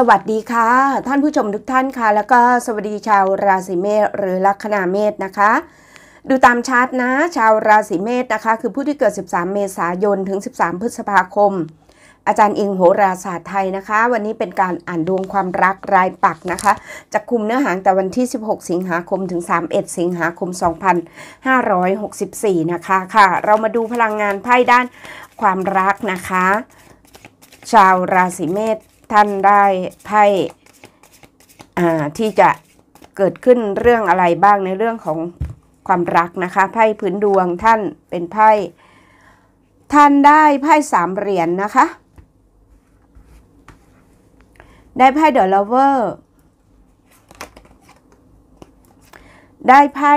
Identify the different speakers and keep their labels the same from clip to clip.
Speaker 1: สวัสดีค่ะท่านผู้ชมทุกท่านค่ะ แล้วก็สวัสดีชาวราศีเมษหรือลัคนาเมษนะคะ ดูตามชาร์ตนะ ชาวราศีเมษนะคะ คือผู้ที่เกิด 13 เมษายนถึง 13 พฤษภาคม อาจารย์อิงโหราศาสตร์ไทยนะคะ วันนี้เป็นการอ่านดวงความรักรายปักนะคะ จะคุมเนื้อหาแต่วันที่ 16 สิงหาคมถึง 31 สิงหาคม 2564 นะคะค่ะ เรามาดูพลังงานไพ่ด้านความรักนะคะ ชาวราศีเมษท่านได้ไพ่ที่จะเกิดขึ้นเรื่องอะไรบ้างในเรื่องของความรักนะคะ ไพ่พื้นดวงท่านเป็นไพ่ ท่านได้ไพ่สามเหรียญนนะคะ ได้ไพ่เดอะลเวอร์ได้ไพ่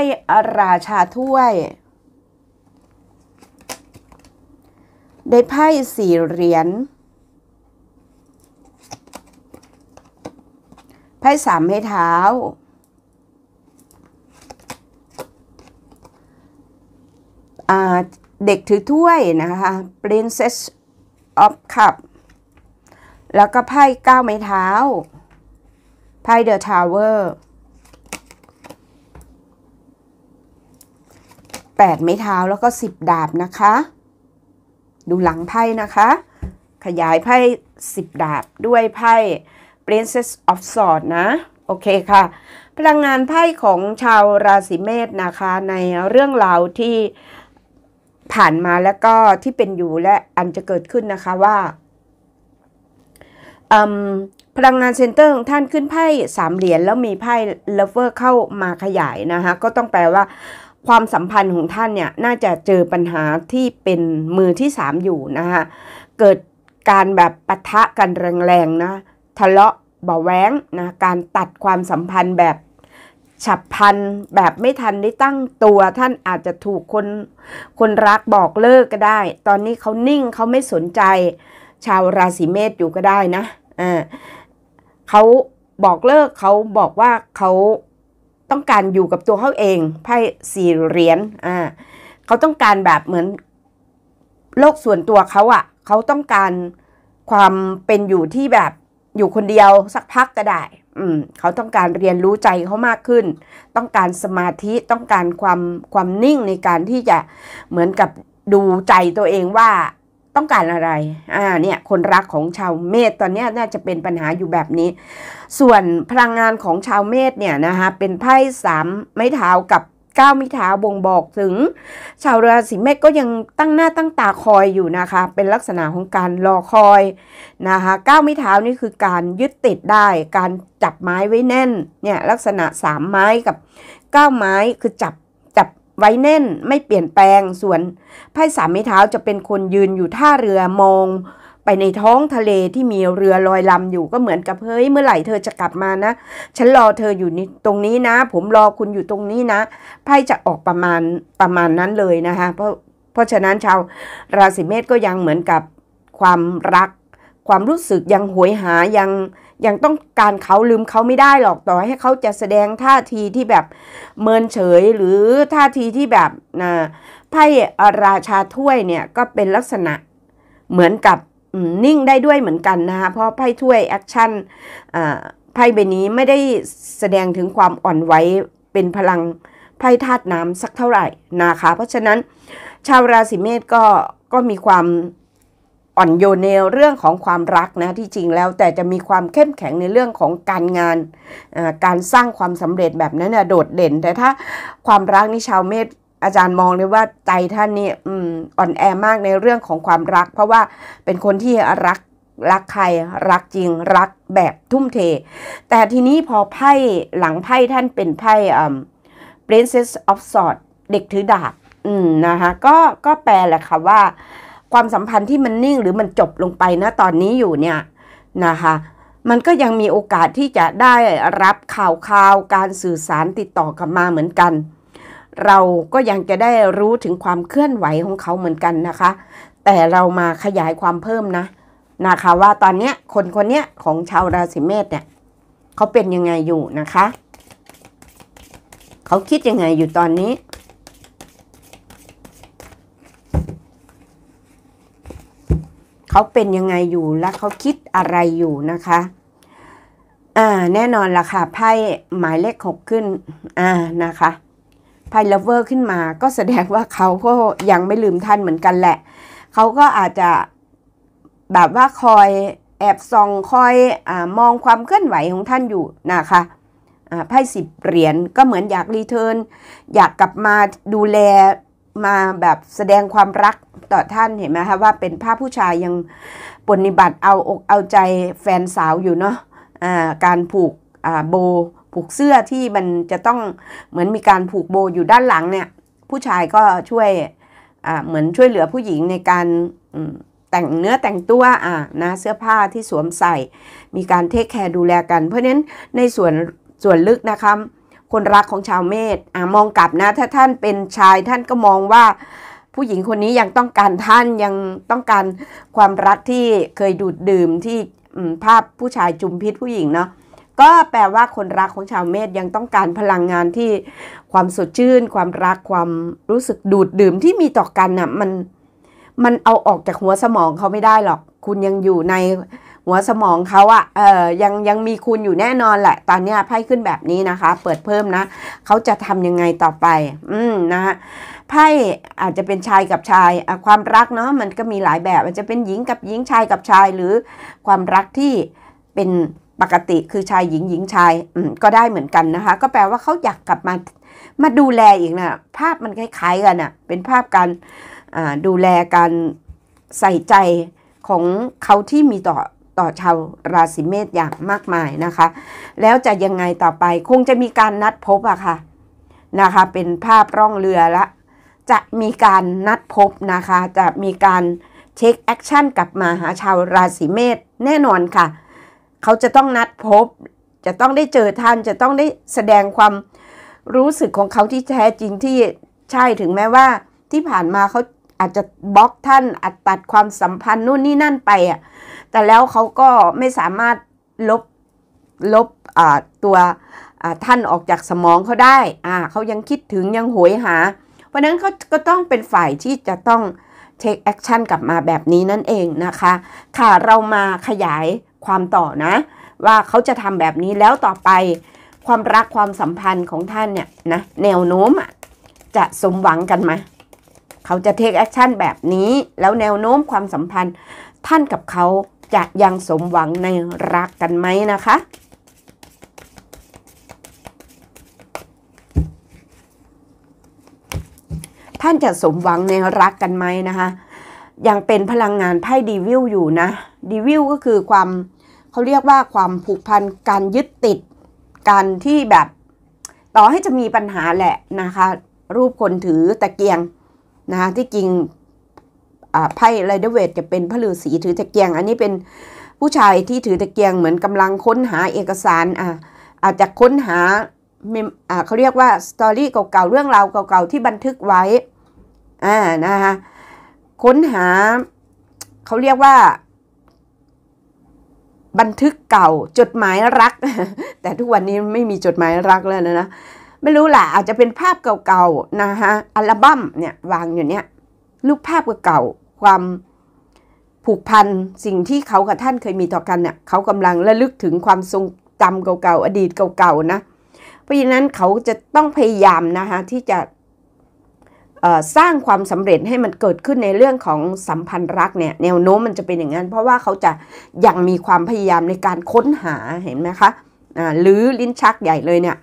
Speaker 1: ราชาถ้วย ได้ไพ่สี่เหรียญไพ่สามไม้เท้า เด็กถือถ้วยนะคะ Princess of Cup แล้วก็ไพ่เก้าไม้เท้า ไพ่ The Tower แปดไม้เท้าแล้วก็สิบดาบนะคะ ดูหลังไพ่นะคะ ขยายไพ่สิบดาบด้วยไพ่ Princess of Swords นะ โอเคค่ะ พลังงานไพ่ของชาวราศีเมษนะคะ ในเรื่องราวที่ผ่านมาแล้วก็ที่เป็นอยู่และอันจะเกิดขึ้นนะคะว่าพลังงานเซนเตอร์ของท่านขึ้นไพ่สามเหรียญแล้วมีไพ่เลเวอร์เข้ามาขยายนะคะก็ต้องแปลว่าความสัมพันธ์ของท่านเนี่ย น่าจะเจอปัญหาที่เป็นมือที่สามอยู่นะคะเกิดการแบบปะทะกันแรงๆนะทะเลาะเบาแหวงนะการตัดความสัมพันธ์แบบฉับพลันแบบไม่ทันได้ตั้งตัวท่านอาจจะถูกคนคนรักบอกเลิกก็ได้ ตอนนี้เขานิ่งเขาไม่สนใจชาวราศีเมษอยู่ก็ได้นะอ่าเขาบอกเลิกเขาบอกว่าเขาต้องการอยู่กับตัวเขาเองไพ่สี่เหรียญอ่าเขาต้องการแบบเหมือนโลกส่วนตัวเขาอะ่ะเขาต้องการความเป็นอยู่ที่แบบอยู่คนเดียวสักพักก็ได้อืมเขาต้องการเรียนรู้ใจเขามากขึ้น ต้องการสมาธิ ต้องการความความนิ่งในการที่จะเหมือนกับดูใจตัวเองว่าต้องการอะไร อ่าเนี่ยคนรักของชาวเมษตอนนี้น่าจะเป็นปัญหาอยู่แบบนี้ ส่วนพลังงานของชาวเมษเนี่ยนะคะเป็นไพ่สามไม้เท้ากับ9มิถาบ่งบอกถึงชาวราศีเมษก็ยังตั้งหน้าตั้งตาคอยอยู่นะคะ เป็นลักษณะของการรอคอยนะคะ9มิถาวานี่คือการยึดติดได้การจับไม้ไว้แน่นเนี่ยลักษณะ3ไม้กับ9ไม้คือจับจับไว้แน่นไม่เปลี่ยนแปลงส่วนไพ่สามมิถาวาจะเป็นคนยืนอยู่ท่าเรือมองไปในท้องทะเลที่มีเรือลอยลำอยู่ก็เหมือนกับเฮ้ย เมื่อไหร่เธอจะกลับมานะฉันรอเธออยู่นี่ตรงนี้นะ ผมรอคุณอยู่ตรงนี้นะไพ่จะออกประมาณประมาณนั้นเลยนะคะเพราะเพราะฉะนั้นชาวราศีเมษก็ยังเหมือนกับความรัก ความรู้สึกยังหวยหายังยังต้องการเขาลืมเขาไม่ได้หรอกต่อ ให้เขาจะแสดงท่าทีที่แบบเมินเฉยหรือท่าทีที่แบบนะไพ่ราชาถ้วยเนี่ยก็เป็นลักษณะเหมือนกับนิ่งได้ด้วยเหมือนกันนะคะเพราะไพ่ถ้วยแอคชั่นไพ่ใบนี้ไม่ได้แสดงถึงความอ่อนไหวเป็นพลังไพ่ธาตุน้ำสักเท่าไหร่นะคะเพราะฉะนั้นชาวราศีเมษก็ก็มีความอ่อนโยนในเรื่องของความรักนะที่จริงแล้ว แต่จะมีความเข้มแข็งในเรื่องของการงาน การสร้างความสำเร็จแบบนั้นนะโดดเด่น แต่ถ้าความรักนี่ชาวเมษอาจารย์มองเลยว่าใจท่านนี่อ่อนแอมากในเรื่องของความรัก เพราะว่าเป็นคนที่รักรักใครรักจริงรักแบบทุ่มเท แต่ทีนี้พอไพ่หลังไพ่ท่านเป็นไพ่ Princess of Sword เด็กถือดาบนะคะก็ก็แปลแหละค่ะว่า ความสัมพันธ์ที่มันนิ่งหรือมันจบลงไปนะตอนนี้อยู่เนี่ยนะคะมันก็ยังมีโอกาสที่จะได้รับข่าวข่าวการสื่อสารติดต่อกลับมาเหมือนกันเราก็ยังจะได้รู้ถึงความเคลื่อนไหวของเขาเหมือนกันนะคะ แต่เรามาขยายความเพิ่มนะ นะคะว่าตอนนี้คนคนนี้ของชาวราศีเมษเนี่ยเขาเป็นยังไงอยู่นะคะ เขาคิดยังไงอยู่ตอนนี้ เขาเป็นยังไงอยู่และเขาคิดอะไรอยู่นะคะอ่าแน่นอนล่ะค่ะไพ่หมายเลขหกขึ้น อ่านะคะไพลเวอร์ขึ้นมาก็แสดงว่าเขาก็ยังไม่ลืมท่านเหมือนกันแหละ เขาก็อาจจะ แบบว่าคอยแอบส่องคอยอมองความเคลื่อนไหวของท่านอยู่นะคะไพ่สิบเหรียญก็เหมือนอยากรีเทิร์นอยากกลับมาดูแลมาแบบแสดงความรักต่อท่านเห็นไหมคะว่าเป็นภาพผู้ชายยังปฏิบัติเอาอกเอาใจแฟนสาวอยู่เนาะะการผูกโบผูกเสื้อที่มันจะต้องเหมือนมีการผูกโบอยู่ด้านหลังเนี่ย ผู้ชายก็ช่วยเหมือนช่วยเหลือผู้หญิงในการแต่งเนื้อแต่งตัวอ่านะเสื้อผ้าที่สวมใส่ มีการเทคแคร์ดูแลกัน เพราะฉะนั้นในส่วนส่วนลึกนะคะคนรักของชาวเมษอ่มองกลับนะถ้าท่านเป็นชายท่านก็มองว่า ผู้หญิงคนนี้ยังต้องการท่านยังต้องการความรักที่เคยดูดดื่มที่ภาพผู้ชายจุมพิษผู้หญิงเนาะก็แปลว่าคนรักของชาวเมษยังต้องการพลังงานที่ความสดชื่นความรักความรู้สึกดูดดื่มที่มีต่อกันนะ่ะ มัน มันเอาออกจากหัวสมองเขาไม่ได้หรอก คุณยังอยู่ในหัวสมองเขาอะเออยังยังมีคุณอยู่แน่นอนแหละ ตอนนี้ไพ่ขึ้นแบบนี้นะคะเปิดเพิ่มนะเขาจะทำยังไงต่อไป อืมนะไพ่อาจจะเป็นชายกับชายความรักเนาะมันก็มีหลายแบบมันจะเป็นหญิงกับหญิงชายกับชายหรือความรักที่เป็นปกติคือชายหญิงหญิงชายก็ได้เหมือนกันนะคะ ก็แปลว่าเขาอยากกลับมา มาดูแลอีกนะภาพมันคล้ายๆกันนะ่ะเป็นภาพการดูแลการใส่ใจของเขาที่มีต่อต่อชาวราศีเมษอย่างมากมายนะคะ แล้วจะยังไงต่อไปคงจะมีการนัดพบอะค่ะนะคะ เป็นภาพร่องเรือละ จะมีการนัดพบนะคะ จะมีการเช็คแอคชั่นกลับมาหาชาวราศีเมษแน่นอนค่ะเขาจะต้องนัดพบ จะต้องได้เจอท่าน จะต้องได้แสดงความรู้สึกของเขาที่แท้จริงที่ใช่ ถึงแม้ว่าที่ผ่านมาเขาอาจจะบล็อกท่านอาจตัดความสัมพันธ์นู่นนี่นั่นไปอ่ะแต่แล้วเขาก็ไม่สามารถลบลบตัวท่านออกจากสมองเขาได้อ่าเขายังคิดถึงยังโหยหา เพราะนั้นเขาก็ต้องเป็นฝ่ายที่จะต้อง take action กลับมาแบบนี้นั่นเองนะคะ ค่ะ เรามาขยายความต่อนะ ว่าเขาจะทำแบบนี้แล้วต่อไปความรักความสัมพันธ์ของท่านเนี่ยนะแนวโน้มจะสมหวังกันไหมเขาจะเทคแอคชั่นแบบนี้แล้วแนวโน้มความสัมพันธ์ ท่านกับเขาจะยังสมหวังในรักกันไหมนะคะ ท่านจะสมหวังในรักกันไหมนะคะยังเป็นพลังงานไพ่ดีวิลอยู่นะ ดีวิลก็คือความเขาเรียกว่าความผูกพันการยึดติดการที่แบบต่อให้จะมีปัญหาแหละนะคะ รูปคนถือตะเกียงนะคะที่จริงไพ่ไรเดเวทจะเป็นพระฤาษีถือตะเกียง อันนี้เป็นผู้ชายที่ถือตะเกียงเหมือนกำลังค้นหาเอกสารอ่ะอาจจะค้นหาเขาเรียกว่าสตอรี่เก่าๆเรื่องราวเก่าๆที่บันทึกไว้อ่านะคะค้นหาเขาเรียกว่าบันทึกเก่าจดหมายรัก แต่ทุกวันนี้ไม่มีจดหมายรักแล้วนะไม่รู้ล่ะอาจจะเป็นภาพเก่าๆ นะฮะ อัลบั้มเนี่ย วางอยู่เนี้ยรูปภาพเก่าๆความผูกพันสิ่งที่เขากับท่านเคยมีต่อกันเนี่ยเขากำลังระลึกถึงความทรงจำเก่าๆ อดีตเก่าๆ นะ เพราะฉะนั้นเขาจะต้องพยายามนะคะที่จะสร้างความสำเร็จให้มันเกิดขึ้นในเรื่องของสัมพันธ์รักเนี่ยแนวโน้มมันจะเป็นอย่างนั้นเพราะว่าเขาจะยังมีความพยายามในการค้นหาเห็นไหมคะหรือลิ้นชักใหญ่เลยเนี่ย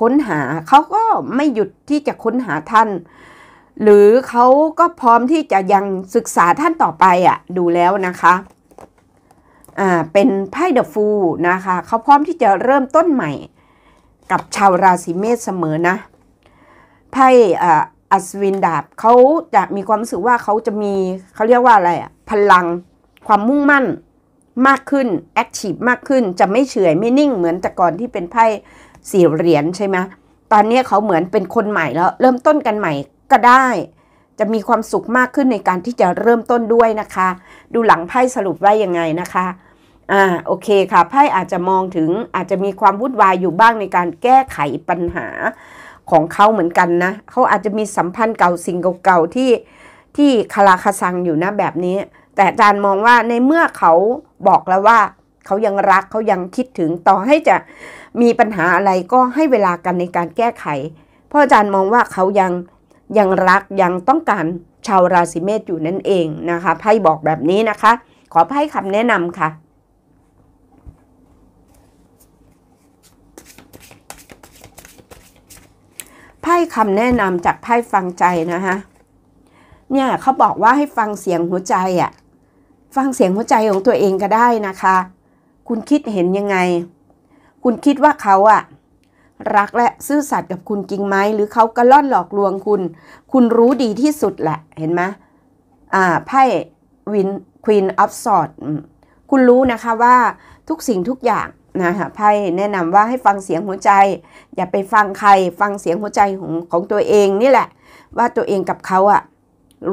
Speaker 1: ค้นหาเขาก็ไม่หยุดที่จะค้นหาท่าน หรือเขาก็พร้อมที่จะยังศึกษาท่านต่อไปอะ่ะดูแล้วนะคะอ่าเป็นไพ่เดอะฟูนะคะเขาพร้อมที่จะเริ่มต้นใหม่กับชาวราศีเมษเสมอนะไพ่อ่าอัศวินดาบเขาจะมีความรู้สึกว่าเขาจะมีเขาเรียกว่าอะไรอะพลังความมุ่งมั่นมากขึ้น แอคทีฟมากขึ้น จะไม่เฉยไม่นิ่งเหมือนแต่ก่อนที่เป็นไพ่สี่เหรียญใช่ไหมตอนนี้เขาเหมือนเป็นคนใหม่แล้วเริ่มต้นกันใหม่ก็ได้ จะมีความสุขมากขึ้นในการที่จะเริ่มต้นด้วยนะคะ ดูหลังไพ่สรุปไว้ยังไงนะคะอ่าโอเคค่ะไพ่อาจจะมองถึงอาจจะมีความวุ่นวายอยู่บ้างในการแก้ไขปัญหาของเขาเหมือนกันนะ เขาอาจจะมีสัมพันธ์เก่าสิ่งเก่าๆที่ที่คาราคาซังอยู่นะแบบนี้ แต่อาจารย์มองว่าในเมื่อเขาบอกแล้วว่าเขายังรักเขายังคิดถึงต่อให้จะมีปัญหาอะไรก็ให้เวลากันในการแก้ไข เพราะอาจารย์มองว่าเขายังยังรักยังต้องการชาวราศีเมษอยู่นั่นเองนะคะไพ่บอกแบบนี้นะคะ ขอไพ่คำแนะนำค่ะได้คำแนะนำจากไพ่ฟังใจนะฮะ เนี่ยเขาบอกว่าให้ฟังเสียงหัวใจอะ่ะ ฟังเสียงหัวใจของตัวเองก็ได้นะคะ คุณคิดเห็นยังไง คุณคิดว่าเขาอะ่ะ รักและซื่อสัตย์กับคุณจริงไหมหรือเขากระล่อนหลอกลวงคุณ คุณรู้ดีที่สุดแหละเห็นไหมอ่าไพ่วินควีนออฟสอดคุณรู้นะคะว่าทุกสิ่งทุกอย่างนะคะไพ่แนะนำว่าให้ฟังเสียงหัวใจอย่าไปฟังใครฟังเสียงหัวใจ ของของตัวเอง นี่แหละว่าตัวเองกับเขาอะ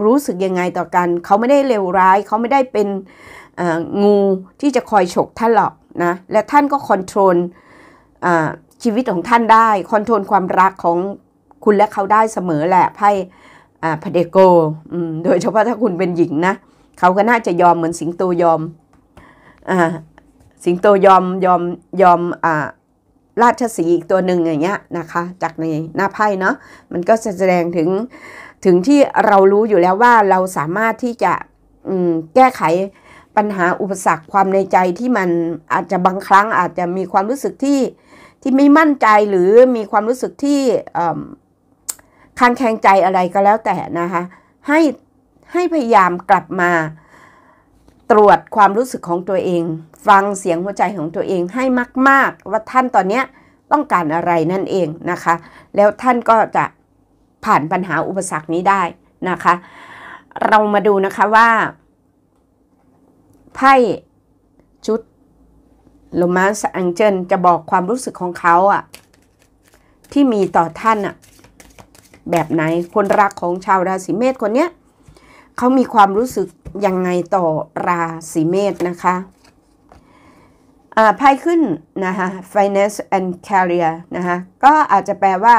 Speaker 1: รู้สึกยังไงต่อกันเขาไม่ได้เลวร้ายเขาไม่ได้เป็นงูที่จะคอยฉกท่านหรอกนะและท่านก็คอนโทรลชีวิตของท่านได้คอนโทรลความรักของคุณและเขาได้เสมอแหละไพ่พเดโกโดยเฉพาะถ้าคุณเป็นหญิงนะเขาก็น่าจะยอมเหมือนสิงโตยอมสิงโตยอมยอมยอมอ่าราชสีอีก ตัวหนึ่งอย่างเงี้ยนะคะ จากในหน้าไพ่เนาะมันก็แสดงถึงถึงที่เรารู้อยู่แล้วว่าเราสามารถที่จะแก้ไขปัญหาอุปสรรคความในใจที่มันอาจจะบางครั้งอาจจะมีความรู้สึกที่ที่ไม่มั่นใจหรือมีความรู้สึกที่คางแ็งใจอะไรก็แล้วแต่นะคะให้ให้พยายามกลับมาตรวจความรู้สึกของตัวเอง ฟังเสียงหัวใจของตัวเองให้มาก ๆ ว่าท่านตอนนี้ต้องการอะไรนั่นเองนะคะ แล้วท่านก็จะผ่านปัญหาอุปสรรคนี้ได้นะคะ เรามาดูนะคะว่าไพ่ชุดโลมาสอังเจนจะบอกความรู้สึกของเขาอะที่มีต่อท่านอะแบบไหนคนรักของชาวราศีเมษคนเนี้ยเขามีความรู้สึกยังไงต่อราศีเมษนะคะไพ่ขึ้น นะคะ finance and career นะคะ ก็อาจจะแปลว่า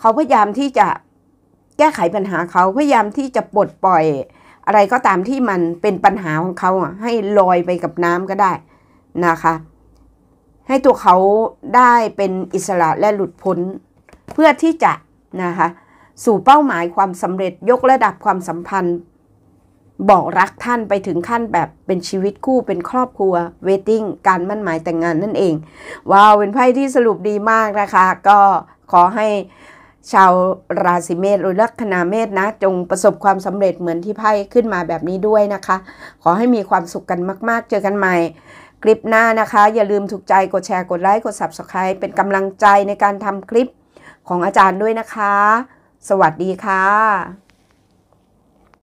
Speaker 1: เขาพยายามที่จะแก้ไขปัญหาเขา พยายามที่จะปลดปล่อยอะไรก็ตามที่มันเป็นปัญหาของเขา ให้ลอยไปกับน้ำก็ได้นะคะ ให้ตัวเขาได้เป็นอิสระและหลุดพ้น เพื่อที่จะ นะคะสู่เป้าหมายความสำเร็จ ยกระดับความสัมพันธ์บอกรักท่านไปถึงขั้นแบบเป็นชีวิตคู่เป็นครอบครัว เวทีิงการมั่นหมายแต่ง งานนั่นเองว้าวเป็นไพ่ที่สรุปดีมาก นะคะ ก็ขอให้ชาวราศีเมษหรือลัคนาเมษนะ จงประสบความสำเร็จเหมือนที่ไพ่ขึ้นมาแบบนี้ด้วยนะคะ ขอให้มีความสุขกันมาก ๆ เจอกันใหม่ คลิปหน้านะคะ อย่าลืมถูกใจกดแชร์กดไลค์กด Subscribe เป็นกำลังใจในการทำคลิปของอาจารย์ด้วยนะคะ สวัสดีค่ะ